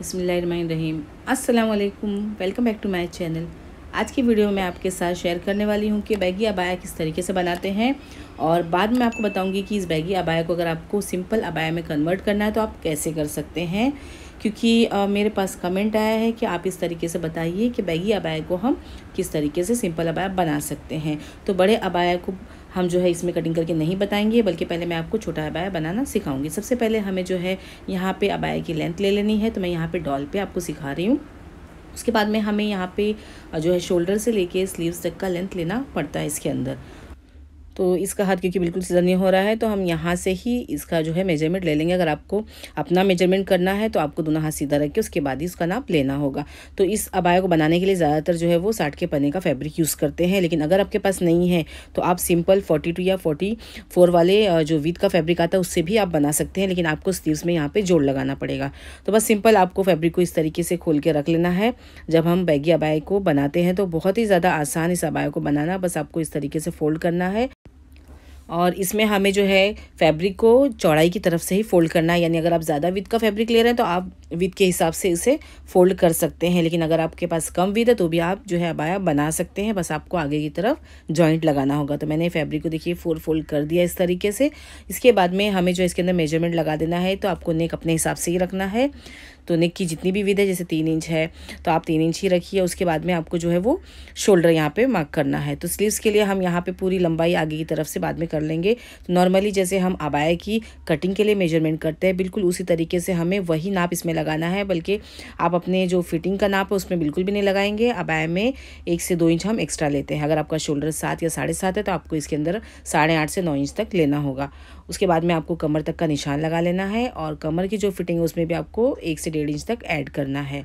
बसमीम वालेकुम welcome back to my channel आज की वीडियो में आपके साथ शेयर करने वाली हूँ कि बैगी अबाया किस तरीके से बनाते हैं और बाद में आपको बताऊँगी कि इस बैगी अबाया को अगर आपको सिंपल अबाया में कन्वर्ट करना है तो आप कैसे कर सकते हैं क्योंकि आ, मेरे पास कमेंट आया है कि आप इस तरीके से बताइए कि बैगी अबाया को हम किस तरीके से सिंपल अबाया बना सकते हैं तो बड़े अबाया को हम जो है इसमें कटिंग करके नहीं बताएंगे बल्कि पहले मैं आपको छोटा अबाया बनाना सिखाऊंगी सबसे पहले हमें जो है यहाँ पे अबाया की लेंथ ले लेनी है तो मैं यहाँ पे डॉल पे आपको सिखा रही हूँ उसके बाद में हमें यहाँ पे जो है शोल्डर से लेके स्लीव्स तक का लेंथ लेना पड़ता है इसके अंदर तो इसका हाथ क्योंकि बिल्कुल सीधा नहीं हो रहा है तो हम यहाँ से ही इसका जो है मेजरमेंट ले लेंगे अगर आपको अपना मेजरमेंट करना है तो आपको दोनों हाथ सीधा रख के उसके बाद ही उसका नाप लेना होगा तो इस अबाया को बनाने के लिए ज़्यादातर जो है वो साठ के पन्ने का फैब्रिक यूज़ करते हैं लेकिन अगर आपके पास नहीं है तो आप सिंपल फोर्टी टू या फोर्टी फोर वाले जो वीत का फैब्रिक आता है उससे भी आप बना सकते हैं लेकिन आपको स्लीव्स में यहाँ पर जोड़ लगाना पड़ेगा तो बस सिंपल आपको फैब्रिक को इस तरीके से खोल के रख लेना है जब हम बैगी अबाया को बनाते हैं तो बहुत ही ज़्यादा आसान इस अबाया को बनाना बस आपको इस तरीके से फोल्ड करना है और इसमें हमें जो है फैब्रिक को चौड़ाई की तरफ से ही फोल्ड करना है यानी अगर आप ज़्यादा विद का फैब्रिक ले रहे हैं तो आप विद के हिसाब से इसे फोल्ड कर सकते हैं लेकिन अगर आपके पास कम विद है तो भी आप जो है अबाया बना सकते हैं बस आपको आगे की तरफ जॉइंट लगाना होगा तो मैंने फैब्रिक को देखिए फोर फोल्ड कर दिया इस तरीके से इसके बाद में हमें जो इसके अंदर मेजरमेंट लगा देना है तो आपको नेक अपने हिसाब से ही रखना है तो नेक की जितनी भी विद है जैसे तीन इंच है तो आप तीन इंच ही रखिए उसके बाद में आपको जो है वो शोल्डर यहाँ पे मार्क करना है तो स्लीव्स के लिए हम यहाँ पे पूरी लंबाई आगे की तरफ से बाद में कर लेंगे तो नॉर्मली जैसे हम आबाए की कटिंग के लिए मेजरमेंट करते हैं बिल्कुल उसी तरीके से हमें वही नाप इसमें लगाना है बल्कि आप अपने जो फिटिंग का नाप है उसमें बिल्कुल भी नहीं लगाएंगे अबाया में एक से दो इंच हम एक्स्ट्रा लेते हैं अगर आपका शोल्डर सात या साढ़े सात है तो आपको इसके अंदर साढ़े आठ से नौ इंच तक लेना होगा उसके बाद में आपको कमर तक का निशान लगा लेना है और कमर की जो फिटिंग है उसमें भी आपको एक से डेढ़ इंच तक ऐड करना है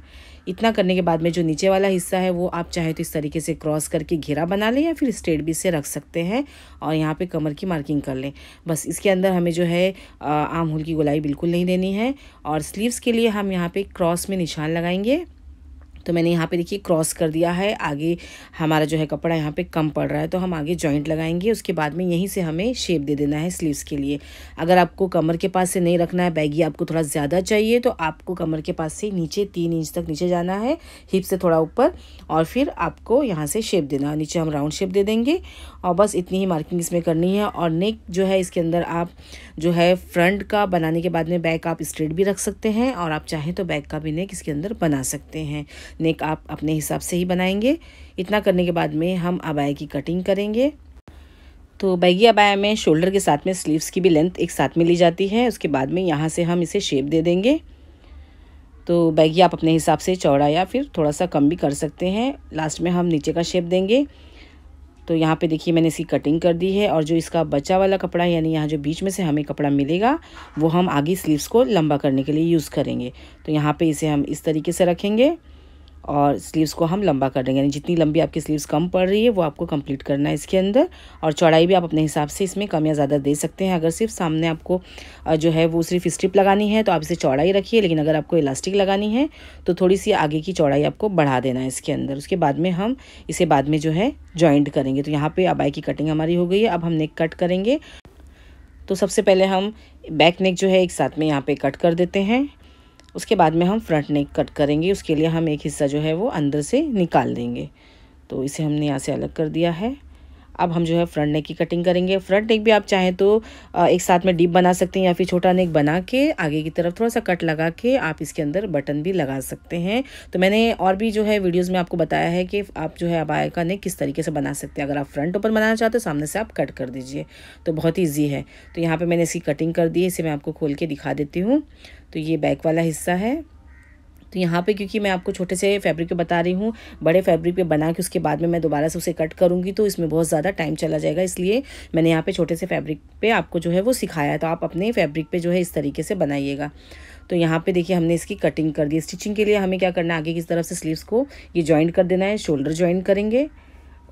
इतना करने के बाद में जो नीचे वाला हिस्सा है वो आप चाहे तो इस तरीके से क्रॉस करके घेरा बना लें या फिर स्ट्रेट भी से रख सकते हैं और यहाँ पे कमर की मार्किंग कर लें बस इसके अंदर हमें जो है आम होल की गोलाई बिल्कुल नहीं देनी है और स्लीव्स के लिए हम यहाँ पे क्रॉस में निशान लगाएंगे तो मैंने यहाँ पे देखिए क्रॉस कर दिया है आगे हमारा जो है कपड़ा यहाँ पे कम पड़ रहा है तो हम आगे जॉइंट लगाएंगे उसके बाद में यहीं से हमें शेप दे देना है स्लीव्स के लिए अगर आपको कमर के पास से नहीं रखना है बैगी आपको थोड़ा ज़्यादा चाहिए तो आपको कमर के पास से नीचे तीन इंच तक नीचे जाना है हिप से थोड़ा ऊपर और फिर आपको यहाँ से शेप देना है नीचे हम राउंड शेप दे देंगे और बस इतनी ही मार्किंग इसमें करनी है और नेक जो है इसके अंदर आप जो है फ्रंट का बनाने के बाद में बैक आप स्ट्रेट भी रख सकते हैं और आप चाहें तो बैक का भी नेक इसके अंदर बना सकते हैं नेक आप अपने हिसाब से ही बनाएंगे इतना करने के बाद में हम अबाया की कटिंग करेंगे तो बैगी अबाया में शोल्डर के साथ में स्लीव्स की भी लेंथ एक साथ में ली जाती है उसके बाद में यहाँ से हम इसे शेप दे देंगे तो बैगी आप अपने हिसाब से चौड़ा या फिर थोड़ा सा कम भी कर सकते हैं लास्ट में हम नीचे का शेप देंगे तो यहाँ पे देखिए मैंने इसकी कटिंग कर दी है और जो इसका बचा वाला कपड़ा यानी यहाँ जो बीच में से हमें कपड़ा मिलेगा वो हम आगे स्लीव्स को लंबा करने के लिए यूज़ करेंगे तो यहाँ पे इसे हम इस तरीके से रखेंगे और स्लीव्स को हम लंबा कर देंगे यानी जितनी लंबी आपकी स्लीव्स कम पड़ रही है वो आपको कंप्लीट करना है इसके अंदर और चौड़ाई भी आप अपने हिसाब से इसमें कम या ज़्यादा दे सकते हैं अगर सिर्फ सामने आपको जो है वो सिर्फ स्ट्रिप लगानी है तो आप इसे चौड़ाई रखिए लेकिन अगर आपको इलास्टिक लगानी है तो थोड़ी सी आगे की चौड़ाई आपको बढ़ा देना है इसके अंदर उसके बाद में हम इसे बाद में जो है जॉइंट करेंगे तो यहाँ पर अब आई की कटिंग हमारी हो गई है अब हम नेक कट करेंगे तो सबसे पहले हम बैक नेक जो है एक साथ में यहाँ पर कट कर देते हैं उसके बाद में हम फ्रंट नेक कट करेंगे उसके लिए हम एक हिस्सा जो है वो अंदर से निकाल देंगे तो इसे हमने यहाँ से अलग कर दिया है अब हम जो है फ्रंट नेक की कटिंग करेंगे फ्रंट नेक भी आप चाहें तो एक साथ में डीप बना सकते हैं या फिर छोटा नेक बना के आगे की तरफ थोड़ा सा कट लगा के आप इसके अंदर बटन भी लगा सकते हैं तो मैंने और भी जो है वीडियोज़ में आपको बताया है कि आप जो है अबाया का नेक किस तरीके से बना सकते हैं अगर आप फ्रंट ऊपर बनाना चाहते हो सामने से आप कट कर दीजिए तो बहुत ईजी है तो यहाँ पर मैंने इसकी कटिंग कर दी इसे मैं आपको खोल के दिखा देती हूँ तो ये बैक वाला हिस्सा है तो यहाँ पे क्योंकि मैं आपको छोटे से फैब्रिक पे बता रही हूँ बड़े फैब्रिक पे बना के उसके बाद में मैं दोबारा से उसे कट करूँगी तो इसमें बहुत ज़्यादा टाइम चला जाएगा इसलिए मैंने यहाँ पे छोटे से फैब्रिक पे आपको जो है वो सिखाया तो आप अपने फैब्रिक पे जो है इस तरीके से बनाइएगा तो यहाँ पे देखिए हमने इसकी कटिंग कर दी स्टिचिंग के लिए हमें क्या करना है आगे किस तरफ से स्लीव्स को ये जॉइंट कर देना है शोल्डर जॉइंट करेंगे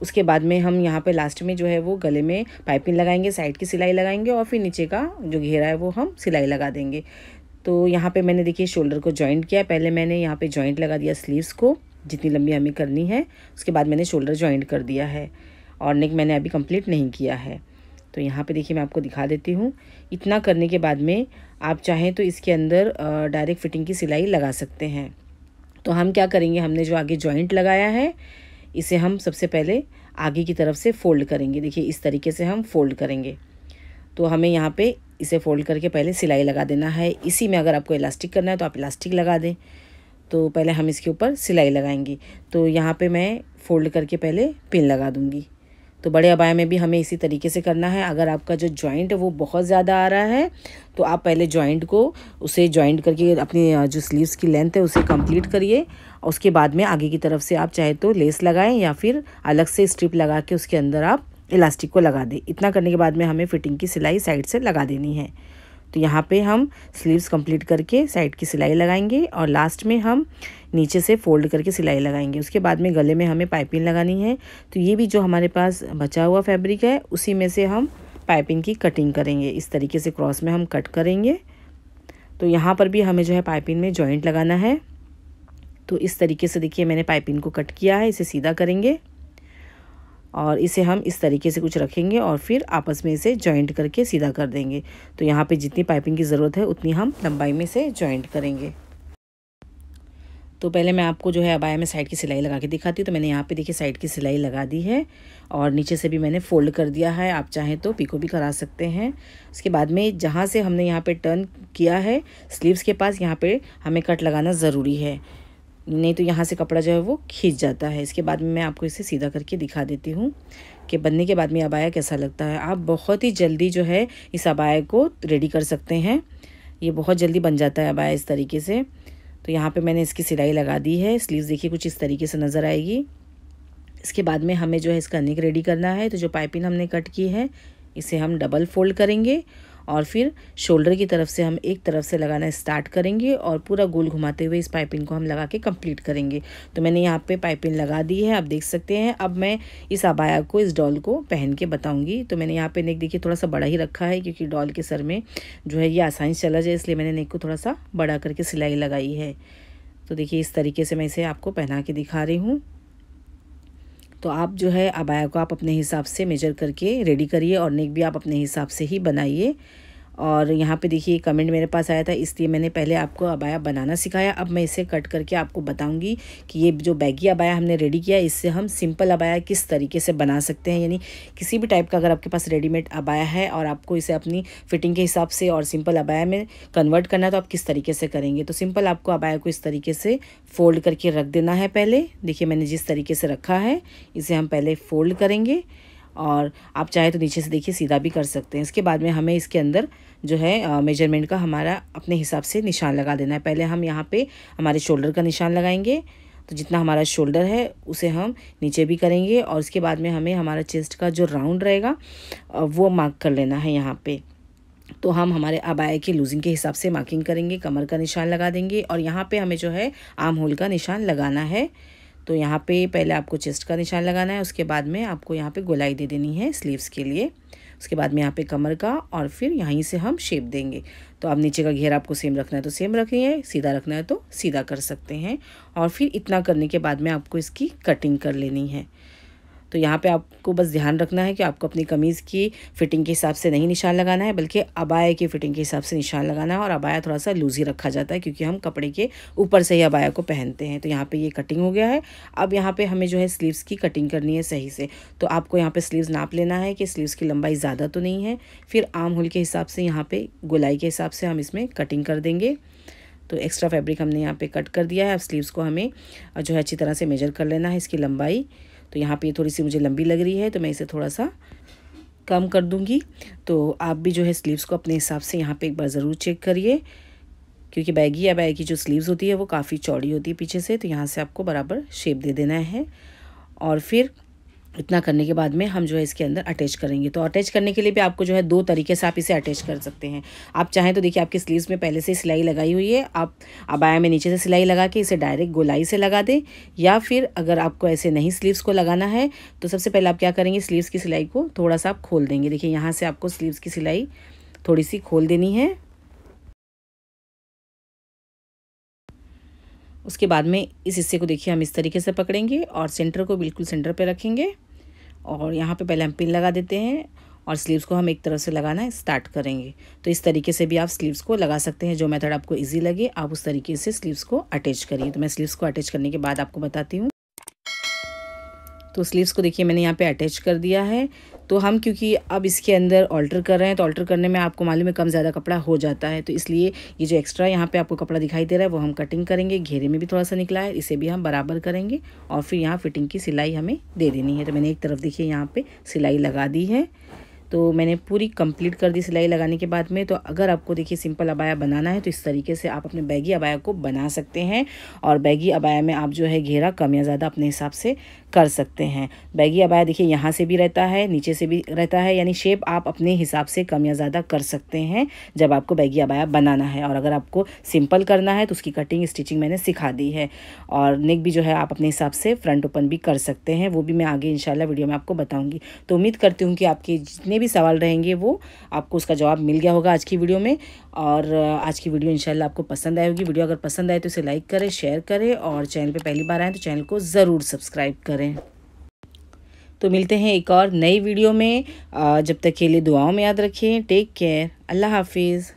उसके बाद में हम यहाँ पे लास्ट में जो है वो गले में पाइपिंग लगाएंगे साइड की सिलाई लगाएंगे और फिर नीचे का जो घेरा है वो हम सिलाई लगा देंगे तो यहाँ पे मैंने देखिए शोल्डर को जॉइंट किया पहले मैंने यहाँ पे जॉइंट लगा दिया स्लीव्स को जितनी लंबी हमें करनी है उसके बाद मैंने शोल्डर जॉइंट कर दिया है और नेक मैंने अभी कंप्लीट नहीं किया है तो यहाँ पे देखिए मैं आपको दिखा देती हूँ इतना करने के बाद में आप चाहें तो इसके अंदर डायरेक्ट फिटिंग की सिलाई लगा सकते हैं तो हम क्या करेंगे हमने जो आगे जॉइंट लगाया है इसे हम सबसे पहले आगे की तरफ से फ़ोल्ड करेंगे देखिए इस तरीके से हम फोल्ड करेंगे तो हमें यहाँ पे इसे फोल्ड करके पहले सिलाई लगा देना है इसी में अगर आपको इलास्टिक करना है तो आप इलास्टिक लगा दें तो पहले हम इसके ऊपर सिलाई लगाएंगे तो यहाँ पे मैं फोल्ड करके पहले पिन लगा दूँगी तो बड़े अबाया में भी हमें इसी तरीके से करना है अगर आपका जो जॉइंट है वो बहुत ज़्यादा आ रहा है तो आप पहले जॉइंट को उसे जॉइंट करके अपनी जो स्लीव्स की लेंथ है उसे कंप्लीट करिए और उसके बाद में आगे की तरफ से आप चाहे तो लेस लगाएं या फिर अलग से स्ट्रिप लगा के उसके अंदर आप इलास्टिक को लगा दें इतना करने के बाद में हमें फिटिंग की सिलाई साइड से लगा देनी है तो यहाँ पे हम स्लीव्स कंप्लीट करके साइड की सिलाई लगाएंगे और लास्ट में हम नीचे से फोल्ड करके सिलाई लगाएंगे उसके बाद में गले में हमें पाइपिंग लगानी है तो ये भी जो हमारे पास बचा हुआ फैब्रिक है उसी में से हम पाइपिंग की कटिंग करेंगे इस तरीके से क्रॉस में हम कट करेंगे तो यहाँ पर भी हमें जो है पाइपिंग में जॉइंट लगाना है तो इस तरीके से देखिए मैंने पाइपिंग को कट किया है इसे सीधा करेंगे और इसे हम इस तरीके से कुछ रखेंगे और फिर आपस में इसे जॉइंट करके सीधा कर देंगे तो यहाँ पे जितनी पाइपिंग की ज़रूरत है उतनी हम लंबाई में से जॉइंट करेंगे तो पहले मैं आपको जो है अबाया में साइड की सिलाई लगा के दिखाती हूँ तो मैंने यहाँ पे देखिए साइड की सिलाई लगा दी है और नीचे से भी मैंने फोल्ड कर दिया है आप चाहें तो पिको भी करा सकते हैं उसके बाद में जहाँ से हमने यहाँ पे टर्न किया है स्लीव्स के पास यहाँ पे हमें कट लगाना ज़रूरी है नहीं तो यहाँ से कपड़ा जो है वो खींच जाता है इसके बाद में मैं आपको इसे सीधा करके दिखा देती हूँ कि बनने के बाद में अबाया कैसा लगता है आप बहुत ही जल्दी जो है इस अबाया को रेडी कर सकते हैं ये बहुत जल्दी बन जाता है अबाया इस तरीके से तो यहाँ पे मैंने इसकी सिलाई लगा दी है स्लीव देखिए कुछ इस तरीके से नज़र आएगी इसके बाद में हमें जो है इसका नेक रेडी करना है तो जो पाइपिंग हमने कट की है इसे हम डबल फोल्ड करेंगे और फिर शोल्डर की तरफ से हम एक तरफ से लगाना स्टार्ट करेंगे और पूरा गोल घुमाते हुए इस पाइपिंग को हम लगा के कंप्लीट करेंगे तो मैंने यहाँ पे पाइपिंग लगा दी है आप देख सकते हैं अब मैं इस अबाया को इस डॉल को पहन के बताऊँगी तो मैंने यहाँ पे नेक देखिए थोड़ा सा बड़ा ही रखा है क्योंकि डॉल के सर में जो है ये आसानी से चला जाए इसलिए मैंने नेक को थोड़ा सा बड़ा करके सिलाई लगाई है तो देखिए इस तरीके से मैं इसे आपको पहना के दिखा रही हूँ तो आप जो है अबाया को आप अपने हिसाब से मेजर करके रेडी करिए और नेक भी आप अपने हिसाब से ही बनाइए और यहाँ पे देखिए कमेंट मेरे पास आया था इसलिए मैंने पहले आपको अबाया बनाना सिखाया अब मैं इसे कट करके आपको बताऊँगी कि ये जो बैगी अबाया हमने रेडी किया इससे हम सिंपल अबाया किस तरीके से बना सकते हैं यानी किसी भी टाइप का अगर आपके पास रेडीमेड अबाया है और आपको इसे अपनी फिटिंग के हिसाब से और सिंपल अबाया में कन्वर्ट करना है तो आप किस तरीके से करेंगे तो सिंपल आपको अबाया को इस तरीके से फोल्ड करके रख देना है पहले देखिए मैंने जिस तरीके से रखा है इसे हम पहले फोल्ड करेंगे और आप चाहे तो नीचे से देखिए सीधा भी कर सकते हैं इसके बाद में हमें इसके अंदर जो है मेजरमेंट का हमारा अपने हिसाब से निशान लगा देना है पहले हम यहाँ पे हमारे शोल्डर का निशान लगाएंगे तो जितना हमारा शोल्डर है उसे हम नीचे भी करेंगे और उसके बाद में हमें हमारा चेस्ट का जो राउंड रहेगा वो मार्क कर लेना है यहाँ पे तो हम हमारे अबाया के लूजिंग के हिसाब से मार्किंग करेंगे कमर का निशान लगा देंगे और यहाँ पर हमें जो है आम होल का निशान लगाना है तो यहाँ पे पहले आपको चेस्ट का निशान लगाना है उसके बाद में आपको यहाँ पे गोलाई दे देनी है स्लीव्स के लिए उसके बाद में यहाँ पे कमर का और फिर यहीं से हम शेप देंगे तो अब नीचे का घेरा आपको सेम रखना है तो सेम रखिए सीधा रखना है तो सीधा कर सकते हैं और फिर इतना करने के बाद में आपको इसकी कटिंग कर लेनी है तो यहाँ पे आपको बस ध्यान रखना है कि आपको अपनी कमीज़ की फ़िटिंग के हिसाब से नहीं निशान लगाना है बल्कि अबाया की फ़िटिंग के हिसाब से निशान लगाना है और अबाया थोड़ा सा लूज़ी रखा जाता है क्योंकि हम कपड़े के ऊपर से ही अबाया को पहनते हैं तो यहाँ पर ये कटिंग हो गया है अब यहाँ पर हमें जो है स्लीव्स की कटिंग करनी है सही से तो आपको यहाँ पर स्लीवस नाप लेना है कि स्लीव्स की लंबाई ज़्यादा तो नहीं है फिर आम होल के हिसाब से यहाँ पर गुलाई के हिसाब से हम इसमें कटिंग कर देंगे तो एक्स्ट्रा फैब्रिक हमने यहाँ पे कट कर दिया है अब स्लीव्स को हमें जो है अच्छी तरह से मेजर कर लेना है इसकी लंबाई तो यहाँ पे थोड़ी सी मुझे लंबी लग रही है तो मैं इसे थोड़ा सा कम कर दूँगी तो आप भी जो है स्लीव्स को अपने हिसाब से यहाँ पे एक बार ज़रूर चेक करिए क्योंकि बैगी या बैग की जो स्लीव्स होती है वो काफ़ी चौड़ी होती है पीछे से तो यहाँ से आपको बराबर शेप दे देना है और फिर इतना करने के बाद में हम जो है इसके अंदर अटैच करेंगे तो अटैच करने के लिए भी आपको जो है दो तरीके से आप इसे अटैच कर सकते हैं आप चाहें तो देखिए आपके स्लीव्स में पहले से सिलाई लगाई हुई है आप अबाया में नीचे से सिलाई लगा के इसे डायरेक्ट गोलाई से लगा दें या फिर अगर आपको ऐसे नहीं स्लीव्स को लगाना है तो सबसे पहले आप क्या करेंगे स्लीव्स की सिलाई को थोड़ा सा आप खोल देंगे देखिए यहाँ से आपको स्लीव्स की सिलाई थोड़ी सी खोल देनी है उसके बाद में इस हिस्से को देखिए हम इस तरीके से पकड़ेंगे और सेंटर को बिल्कुल सेंटर पे रखेंगे और यहाँ पे पहले हम पिन लगा देते हैं और स्लीव्स को हम एक तरफ से लगाना स्टार्ट करेंगे तो इस तरीके से भी आप स्लीव्स को लगा सकते हैं जो मेथड आपको इजी लगे आप उस तरीके से स्लीव्स को अटैच करिए तो मैं स्लीव्स को अटैच करने के बाद आपको बताती हूँ तो स्लीव्स को देखिए मैंने यहाँ पे अटैच कर दिया है तो हम क्योंकि अब इसके अंदर ऑल्टर कर रहे हैं तो ऑल्टर करने में आपको मालूम है कम ज़्यादा कपड़ा हो जाता है तो इसलिए ये जो एक्स्ट्रा यहाँ पे आपको कपड़ा दिखाई दे रहा है वो हम कटिंग करेंगे घेरे में भी थोड़ा सा निकला है इसे भी हम बराबर करेंगे और फिर यहाँ फिटिंग की सिलाई हमें दे देनी है तो मैंने एक तरफ देखिए यहाँ पर सिलाई लगा दी है तो मैंने पूरी कंप्लीट कर दी सिलाई लगाने के बाद में तो अगर आपको देखिए सिंपल अबाया बनाना है तो इस तरीके से आप अपने बैगी अबाया को बना सकते हैं और बैगी अबाया में आप जो है घेरा कम या ज़्यादा अपने हिसाब से कर सकते हैं बैगी अबाया देखिए यहाँ से भी रहता है नीचे से भी रहता है यानी शेप आप अपने हिसाब से कम या ज़्यादा कर सकते हैं जब आपको बैगी अबाया बनाना है और अगर आपको सिंपल करना है तो उसकी कटिंग स्टिचिंग मैंने सिखा दी है और नेक भी जो है आप अपने हिसाब से फ्रंट ओपन भी कर सकते हैं वो भी मैं आगे इन वीडियो में आपको बताऊँगी तो उम्मीद करती हूँ कि आपके जितने भी सवाल रहेंगे वो आपको उसका जवाब मिल गया होगा आज की वीडियो में और आज की वीडियो इंशाल्लाह आपको पसंद आए होगी वीडियो अगर पसंद आए तो इसे लाइक करें शेयर करें और चैनल पर पहली बार आए तो चैनल को ज़रूर सब्सक्राइब करें तो मिलते हैं एक और नई वीडियो में जब तक के लिए दुआओं में याद रखें टेक केयर अल्लाह हाफिज़